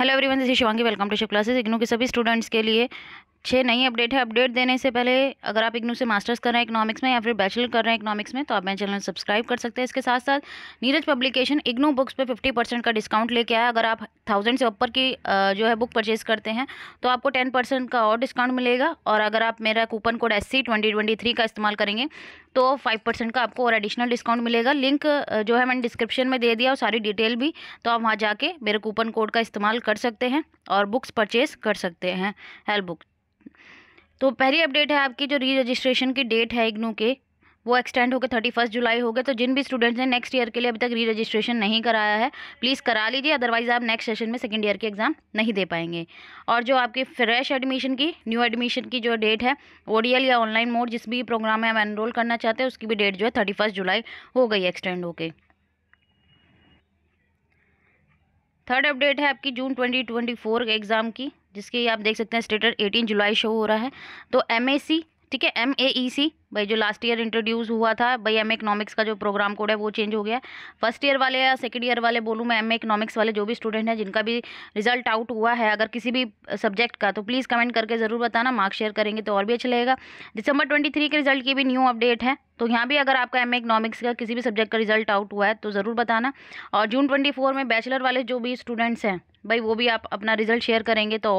hello everyone this is Shivangi welcome to Shiv classes IGNOU के सभी students के लिए छः नई अपडेट है अपडेट देने से पहले अगर आप इग्नू से मास्टर्स कर रहे हैं इकोनॉमिक्स में या फिर बैचलर कर रहे हैं इकोनॉमिक्स में तो आप मेरे चैनल सब्सक्राइब कर सकते हैं इसके साथ साथ नीरज पब्लिकेशन इग्नू बुक्स पे 50 परसेंट का डिस्काउंट लेके आया अगर आप थाउजेंड से ऊपर की जो है बुक परचेज करते हैं तो आपको टेन परसेंट का और डिस्काउंट मिलेगा और अगर आप मेरा कूपन कोड एस सी का इस्तेमाल करेंगे तो फाइव परसेंट का आपको और एडिशनल डिस्काउंट मिलेगा लिंक जो है मैंने डिस्क्रिप्शन में दे दिया और सारी डिटेल भी तो आप वहाँ जाके मेरे कूपन कोड का इस्तेमाल कर सकते हैं और बुक्स परचेज कर सकते हैं हेल्प बुक तो पहली अपडेट है आपकी जो री रजिस्ट्रेशन की डेट है इग्नू के वो एक्सटेंड होकर थर्टी फर्स्ट जुलाई हो गए तो जिन भी स्टूडेंट्स ने नेक्स्ट ईयर के लिए अभी तक री रजिस्ट्रेशन नहीं कराया है प्लीज़ करा लीजिए अदरवाइज़ आप नेक्स्ट सेशन में सेकेंड ईयर के एग्ज़ाम नहीं दे पाएंगे और जो आपकी फ्रेश एडमिशन की न्यू एडमिशन की जो डेट है ओ या ऑनलाइन मोड जिस भी प्रोग्राम में आप एनरोल करना चाहते हैं उसकी भी डेट जो है थर्टी जुलाई हो गई एक्सटेंड होकर थर्ड अपडेट है आपकी जून 2024 एग्ज़ाम की जिसकी आप देख सकते हैं स्टेटस 18 जुलाई शो हो रहा है तो एम ठीक है एम भाई जो लास्ट ईयर इंट्रोड्यूस हुआ था भाई एम इकोनॉमिक्स का जो प्रोग्राम कोड है वो चेंज हो गया है फर्स्ट ईयर वाले या सेकेंड ईयर वाले बोलूँ मैं एम इकोनॉमिक्स वाले जो भी स्टूडेंट हैं जिनका भी रिजल्ट आउट हुआ है अगर किसी भी सब्जेक्ट का तो प्लीज़ कमेंट करके ज़रूर बताना मार्क्स शेयर करेंगे तो और भी अच्छा लगेगा दिसंबर ट्वेंटी के रिजल्ट की भी न्यू अपडेट है तो यहाँ भी अगर आपका एम इकोनॉमिक्स का किसी भी सब्जेक्ट का रिजल्ट आउट हुआ है तो ज़रूर बताना और जून ट्वेंटी फोर में बैचलर वाले जो भी स्टूडेंट्स हैं भाई वो भी आप अपना रिजल्ट शेयर करेंगे तो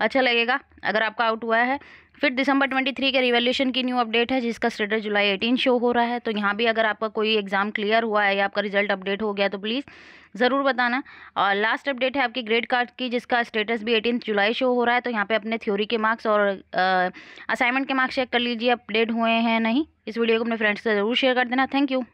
अच्छा लगेगा अगर आपका आउट हुआ है फिर दिसंबर ट्वेंटी थ्री के रिवेल्यूशन की न्यू अपडेट है जिसका स्टेटस जुलाई एटीन शो हो रहा है तो यहाँ भी अगर आपका कोई एग्ज़ाम क्लियर हुआ है या आपका रिजल्ट अपडेट हो गया तो प्लीज़ ज़रूर बताना और लास्ट अपडेट है आपकी ग्रेड कार्ड की जिसका स्टेटस भी एटीन जुलाई शो हो रहा है तो यहाँ पे अपने थ्योरी के मार्क्स और असाइनमेंट के मार्क्स चेक कर लीजिए अपडेट हुए हैं नहीं इस वीडियो को अपने फ्रेंड्स से ज़रूर शेयर कर देना थैंक यू